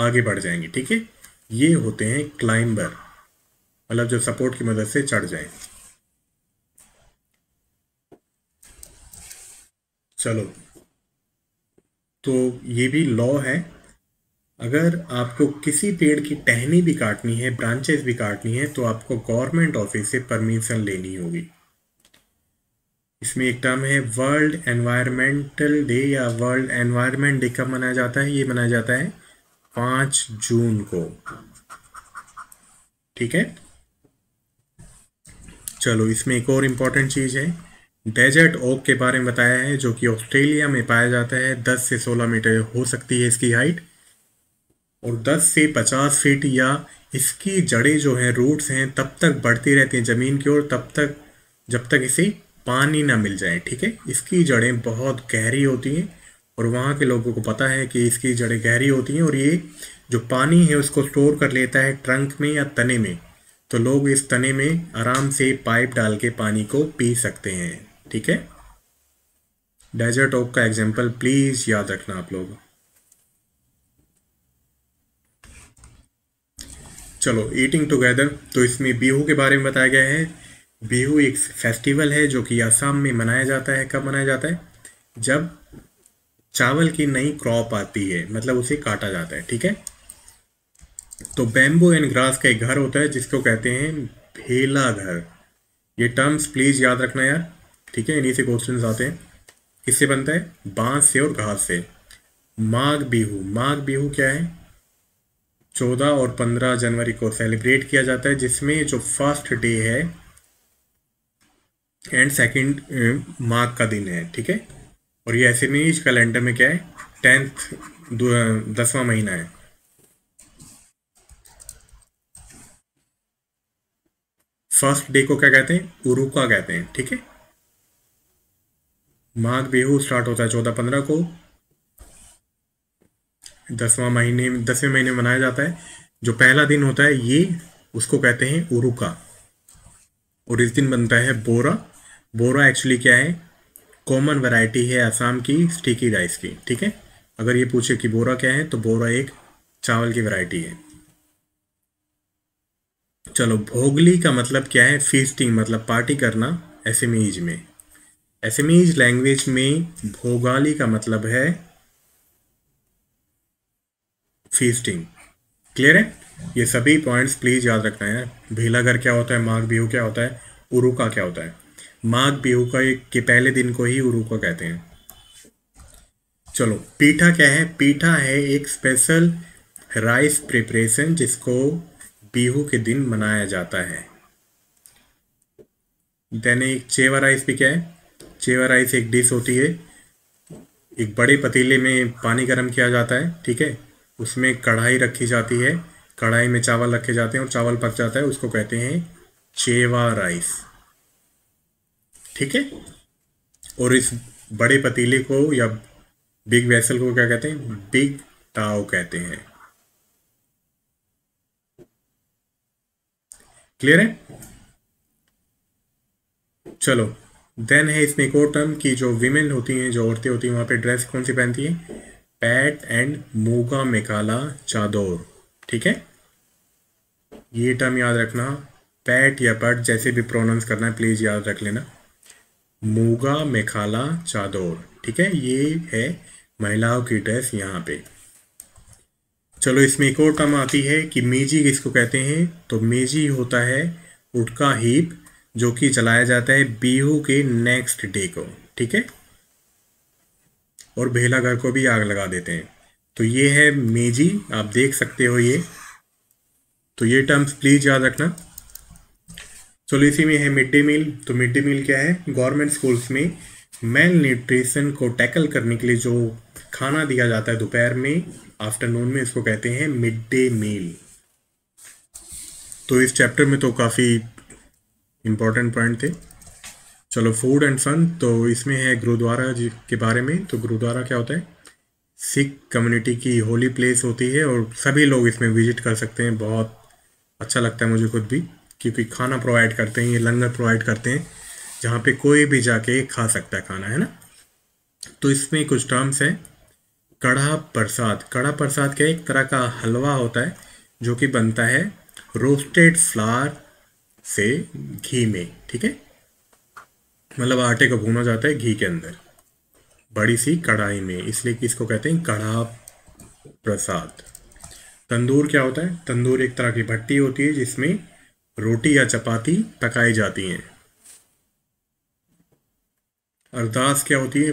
S1: आगे बढ़ जाएंगे ठीक है ये होते हैं क्लाइंबर मतलब जो सपोर्ट की मदद से चढ़ जाए चलो तो ये भी लॉ है अगर आपको किसी पेड़ की टहनी भी काटनी है ब्रांचेस भी काटनी है तो आपको गवर्नमेंट ऑफिस से परमिशन लेनी होगी इसमें एक टर्म है वर्ल्ड एनवायरमेंटल डे या वर्ल्ड एनवायरमेंट डे कब मनाया जाता है ये मनाया जाता है पांच जून को ठीक है चलो इसमें एक और इंपॉर्टेंट चीज़ है डेजर्ट ओक के बारे में बताया है जो कि ऑस्ट्रेलिया में पाया जाता है 10 से 16 मीटर हो सकती है इसकी हाइट और 10 से 50 फीट या इसकी जड़ें जो हैं रूट्स हैं तब तक बढ़ती रहती हैं ज़मीन की ओर तब तक जब तक इसे पानी ना मिल जाए ठीक है इसकी जड़ें बहुत गहरी होती हैं और वहाँ के लोगों को पता है कि इसकी जड़ें गहरी होती हैं और ये जो पानी है उसको स्टोर कर लेता है ट्रंक में या तने में तो लोग इस तने में आराम से पाइप डाल के पानी को पी सकते हैं ठीक है डेजर्ट ओक का एग्जाम्पल प्लीज़ याद रखना आप लोग चलो ईटिंग टुगेदर तो इसमें बीहू के बारे में बताया गया है बिहू एक फेस्टिवल है जो कि आसाम में मनाया जाता है कब मनाया जाता है जब चावल की नई क्रॉप आती है मतलब उसे काटा जाता है ठीक है तो बैम्बू एंड ग्रास का एक घर होता है जिसको कहते हैं भेला घर ये टर्म्स प्लीज याद रखना यार ठीक है इन्हीं से क्वेश्चन आते हैं किससे बनता है बांस से और घास से माघ बिहू माघ बिहू क्या है चौदह और पंद्रह जनवरी को सेलिब्रेट किया जाता है जिसमें जो फर्स्ट डे है एंड सेकेंड माघ का दिन है ठीक है और ये ऐसे में इस कैलेंडर में क्या है टेंथ दसवां महीना है फर्स्ट डे को क्या कहते हैं उरुका कहते हैं ठीक है माघ बिहू स्टार्ट होता है चौदह पंद्रह को दसवां महीने दसवें महीने मनाया जाता है जो पहला दिन होता है ये उसको कहते हैं उरुका और इस दिन बनता है बोरा बोरा एक्चुअली क्या है कॉमन वैरायटी है असम की स्टिकी राइस की ठीक है अगर ये पूछे कि बोरा क्या है तो बोरा एक चावल की वैरायटी है चलो भोगली का मतलब क्या है फीसटिंग मतलब पार्टी करना एसएमईज में एसएमईज लैंग्वेज में भोगाली का मतलब है फीसटिंग क्लियर है ये सभी पॉइंट्स प्लीज याद रखना है भीलाघर क्या होता है माघ बिहू क्या होता है उरुका क्या होता है माघ बिहू का एक के पहले दिन को ही का कहते हैं चलो पीठा क्या है पीठा है एक स्पेशल राइस प्रिपरेशन जिसको बिहू के दिन मनाया जाता है देन एक चेवा राइस भी क्या है चेवा राइस एक डिश होती है एक बड़े पतीले में पानी गर्म किया जाता है ठीक है उसमें कढ़ाई रखी जाती है कढ़ाई में चावल रखे जाते हैं और चावल पक जाता है उसको कहते हैं चेवा राइस ठीक है और इस बड़े पतीले को या बिग वेसल को क्या कहते हैं बिग टाओ कहते हैं क्लियर है चलो देन है इसमें एक और टर्म की जो विमेन होती हैं जो औरतें होती हैं वहां पे ड्रेस कौन सी पहनती है पैट एंड मूगा मेकाला चादोर ठीक है ये टर्म याद रखना पैट या पट जैसे भी प्रोनाउंस करना है प्लीज़ याद रख लेना मूगा मेखाला चादोर ठीक है ये है महिलाओं की ड्रेस यहाँ पे चलो इसमें एक और टर्म आती है कि मेजी किसको कहते हैं तो मेजी होता है उटका हीप जो कि चलाया जाता है बीहू के नेक्स्ट डे को ठीक है और भेला घर को भी आग लगा देते हैं तो ये है मेजी आप देख सकते हो ये तो ये टर्म्स प्लीज़ याद रखना चलो इसी में है मिड डे मील तो मिड डे मील क्या है गवर्नमेंट स्कूल्स में मेल न्यूट्रिशन को टैकल करने के लिए जो खाना दिया जाता है दोपहर में आफ्टरनून में इसको कहते हैं मिड डे मील तो इस चैप्टर में तो काफ़ी इम्पोर्टेंट पॉइंट थे चलो फूड एंड फन तो इसमें है गुरुद्वारा जी के बारे में तो गुरुद्वारा क्या होता है सिख कम्युनिटी की होली प्लेस होती है और सभी लोग इसमें विजिट कर सकते हैं बहुत अच्छा लगता है मुझे खुद भी क्योंकि खाना प्रोवाइड करते हैं ये लंगर प्रोवाइड करते हैं जहाँ पे कोई भी जाके खा सकता है खाना है ना तो इसमें कुछ टर्म्स हैं कड़ा प्रसाद कड़ा प्रसाद क्या एक तरह का हलवा होता है जो कि बनता है रोस्टेड फ्लावर से घी में ठीक है मतलब आटे को भूना जाता है घी के अंदर बड़ी सी कढ़ाई में इसलिए इसको कहते हैं कड़ा प्रसाद तंदूर क्या होता है तंदूर एक तरह की भट्टी होती है जिसमें रोटी या चपाती पकाई जाती हैं अरदास क्या होती है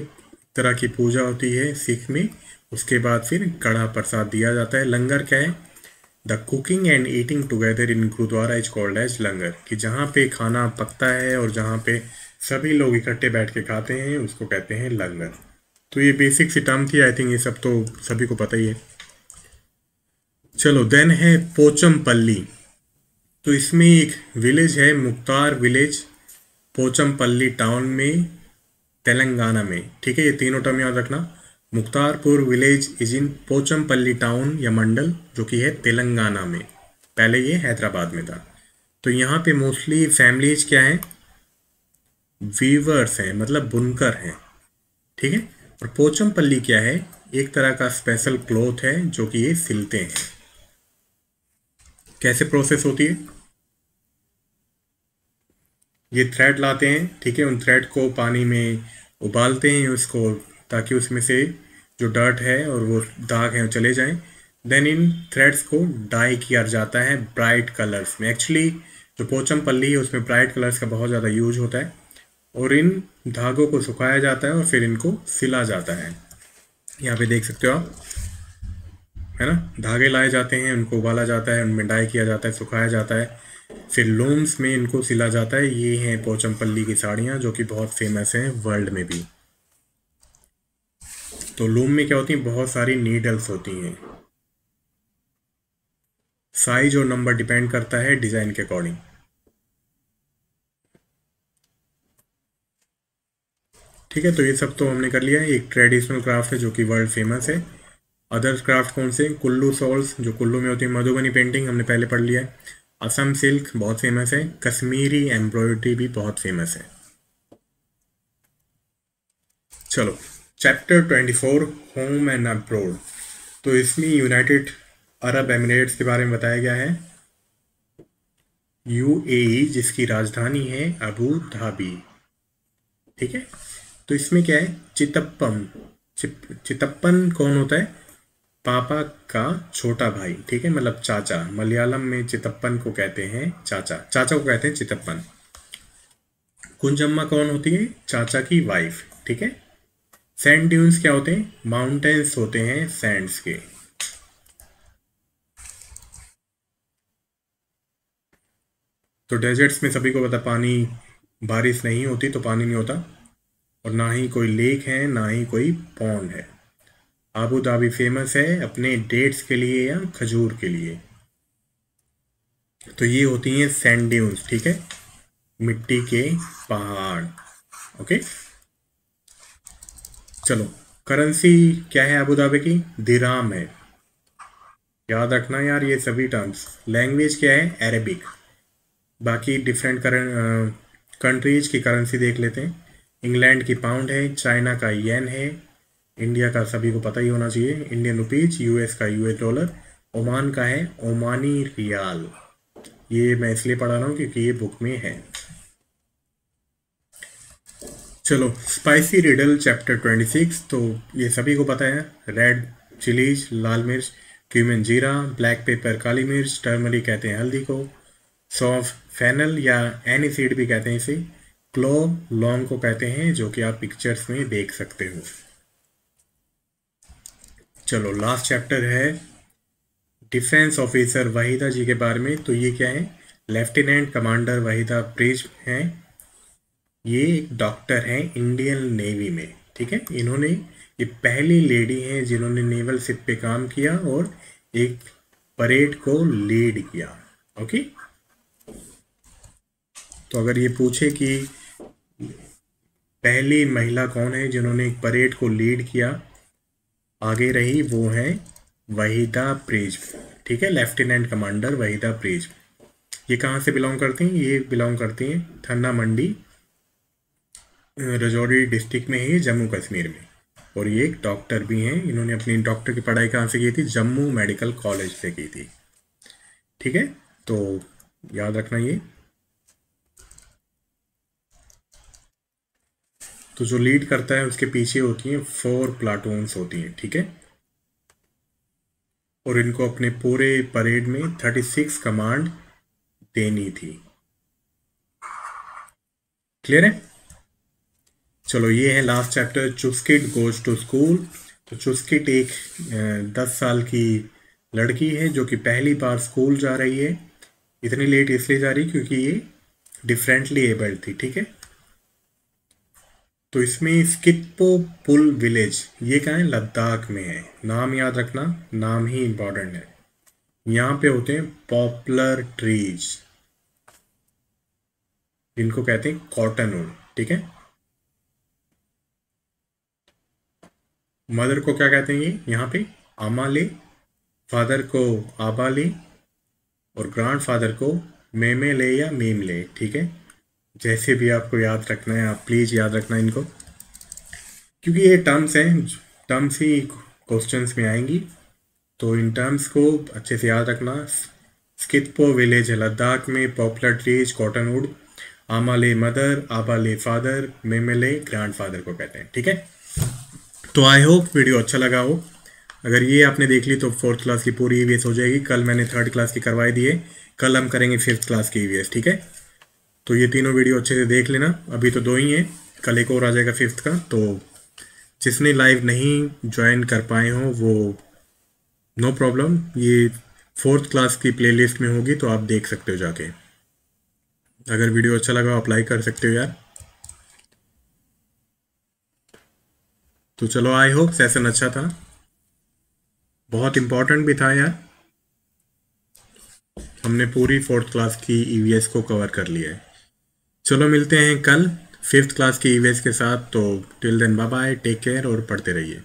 S1: तरह की पूजा होती है सिख में उसके बाद फिर कड़ा प्रसाद दिया जाता है लंगर क्या है the cooking and eating together in gurudwara is called as langar कि जहाँ पे खाना पकता है और जहाँ पे सभी लोग इकट्ठे बैठ के खाते हैं उसको कहते हैं लंगर तो ये बेसिक सी टर्म थी आई थिंक ये सब तो सभी को पता ही है चलो देन है पोचम पल्ली तो इसमें एक विलेज है मुख्तार विलेज पोचमपल्ली टाउन में तेलंगाना में ठीक है ये तीनों टर्म याद रखना Mukhtarpur village is in Pochampalli town या मंडल जो कि है तेलंगाना में पहले ये हैदराबाद में था तो यहाँ पे मोस्टली फैमिलीज क्या हैं वीवर्स हैं मतलब बुनकर हैं ठीक है और पोचमपल्ली क्या है एक तरह का स्पेशल क्लोथ है जो कि ये सिलते हैं कैसे प्रोसेस होती है ये थ्रेड लाते हैं ठीक है उन थ्रेड को पानी में उबालते हैं उसको ताकि उसमें से जो डर्ट है और वो दाग हैं वो चले जाएं देन इन थ्रेड्स को डाई किया जाता है ब्राइट कलर्स में एक्चुअली जो पोचम पल्ली है उसमें ब्राइट कलर्स का बहुत ज़्यादा यूज होता है और इन धागों को सुखाया जाता है और फिर इनको सिला जाता है यहाँ पे देख सकते हो आप है ना धागे लाए जाते हैं उनको उबाला जाता है उनमें डाई किया जाता है सुखाया जाता है फिर लूम्स में इनको सिला जाता है ये हैं पोचमपल्ली की साड़ियाँ जो कि बहुत फेमस हैं वर्ल्ड में भी तो लूम में क्या होती हैं बहुत सारी नीडल्स होती हैं साइज और नंबर डिपेंड करता है डिज़ाइन के अकॉर्डिंग ठीक है तो ये सब तो हमने कर लिया है एक ट्रेडिशनल क्राफ्ट है जो कि वर्ल्ड फेमस है अदर क्राफ्ट कौन से कुल्लू सॉल्स जो कुल्लू में होती है मधुबनी पेंटिंग हमने पहले पढ़ लिया है असम सिल्क बहुत फेमस है कश्मीरी एम्ब्रॉयडरी भी बहुत फेमस है चलो chapter twenty four home and abroad तो इसमें यूनाइटेड अरब एमिरेट्स के बारे में बताया गया है यू e जिसकी राजधानी है अबू धाबी ठीक है तो इसमें क्या है चितप्पम चितप्पन कौन होता है पापा का छोटा भाई ठीक है मतलब चाचा मलयालम में चितप्पन को कहते हैं चाचा चाचा को कहते हैं चितप्पन कुंजम्मा कौन होती है चाचा की वाइफ ठीक है सैंड ड्यून्स क्या होते हैं माउंटेन्स होते हैं सैंड्स के तो डेजर्ट्स में सभी को पता पानी बारिश नहीं होती तो पानी नहीं होता और ना ही कोई लेक है ना ही कोई पौंड है आबू धाबी फेमस है अपने डेट्स के लिए या खजूर के लिए तो ये होती हैं सैंड ड्यून्स ठीक है मिट्टी के पहाड़ ओके चलो करेंसी क्या है आबू धाबी की दिराम है याद रखना यार ये सभी टर्म्स लैंग्वेज क्या है अरेबिक बाकी डिफरेंट करं कंट्रीज की करेंसी देख लेते हैं इंग्लैंड की पाउंड है चाइना का येन है इंडिया का सभी को पता ही होना चाहिए इंडियन रुपीज यूएस का यूएस डॉलर ओमान का है ओमानी रियाल ये मैं इसलिए पढ़ा रहा हूँ क्योंकि ये बुक में है चलो spicy riddle chapter twenty six तो ये सभी को पता है रेड चिलीज लाल मिर्च क्यूमिन जीरा ब्लैक पेपर काली मिर्च टर्मरी कहते हैं हल्दी को सौफ फेनल या एनी सीड भी कहते हैं इसे क्लोव लॉन्ग को कहते हैं जो कि आप पिक्चर्स में देख सकते हो चलो लास्ट चैप्टर है डिफेंस ऑफिसर वाहिदा जी के बारे में तो ये क्या है लेफ्टिनेंट कमांडर वाहिदा प्रेज हैं ये एक डॉक्टर हैं इंडियन नेवी में ठीक है इन्होंने ये पहली लेडी हैं जिन्होंने नेवल सिप पे काम किया और एक परेड को लीड किया ओके तो अगर ये पूछे कि पहली महिला कौन है जिन्होंने एक परेड को लीड किया आगे रही वो हैं वहीदा प्रेज ठीक है लेफ्टिनेंट कमांडर वहीदा प्रेज ये कहाँ से बिलोंग करती हैं ये बिलोंग करती हैं थन्ना मंडी रजौरी डिस्ट्रिक्ट में ही जम्मू कश्मीर में और ये एक डॉक्टर भी हैं इन्होंने अपनी डॉक्टर की पढ़ाई कहाँ से की थी जम्मू मेडिकल कॉलेज से की थी ठीक है तो याद रखना ये तो जो लीड करता है उसके पीछे होती हैं फोर प्लाटून्स होती हैं ठीक है और इनको अपने पूरे परेड में थर्टी सिक्स कमांड देनी थी क्लियर है चलो ये है last chapter Chuskit goes to school तो चुस्किट एक दस साल की लड़की है जो कि पहली बार स्कूल जा रही है इतनी लेट इसलिए जा रही क्योंकि ये डिफरेंटली एबल्ड थी ठीक है तो इसमें स्किपो पुल विलेज ये क्या है लद्दाख में है नाम याद रखना नाम ही इंपॉर्टेंट है यहाँ पे होते हैं पॉपुलर ट्रीज इनको कहते हैं कॉटन वुड ठीक है मदर को क्या कहते हैं ये यहाँ पे आमाले फादर को आबाले और ग्रांड फादर को मेमे ले या मेम ले ठीक है जैसे भी आपको याद रखना है आप प्लीज़ याद रखना इनको क्योंकि ये टर्म्स हैं टर्म्स ही क्वेश्चंस में आएंगी तो इन टर्म्स को अच्छे से याद रखना स्किपो विलेज लद्दाख में पॉपुलर ट्रीज कॉटन वुड आमाले मदर आबाले फादर मेमेले ग्रैंड फादर को कहते हैं ठीक है तो आई होप वीडियो अच्छा लगा हो अगर ये आपने देख ली तो फोर्थ क्लास की पूरी ई हो जाएगी कल मैंने थर्ड क्लास की करवाई दी है कल हम करेंगे फिफ्थ क्लास की ई ठीक है तो ये तीनों वीडियो अच्छे से देख लेना अभी तो दो ही हैं कल एक और आ जाएगा फिफ्थ का तो जिसने लाइव नहीं ज्वाइन कर पाए हों वो नो प्रॉब्लम ये फोर्थ क्लास की प्लेलिस्ट में होगी तो आप देख सकते हो जाके अगर वीडियो अच्छा लगा अप्लाई कर सकते हो यार तो चलो आई होप सेशन अच्छा था बहुत इम्पोर्टेंट भी था यार हमने पूरी फोर्थ क्लास की ईवीएस e को कवर कर लिया है चलो मिलते हैं कल फिफ्थ क्लास के इवेंट्स के साथ तो till then bye bye take care और पढ़ते रहिए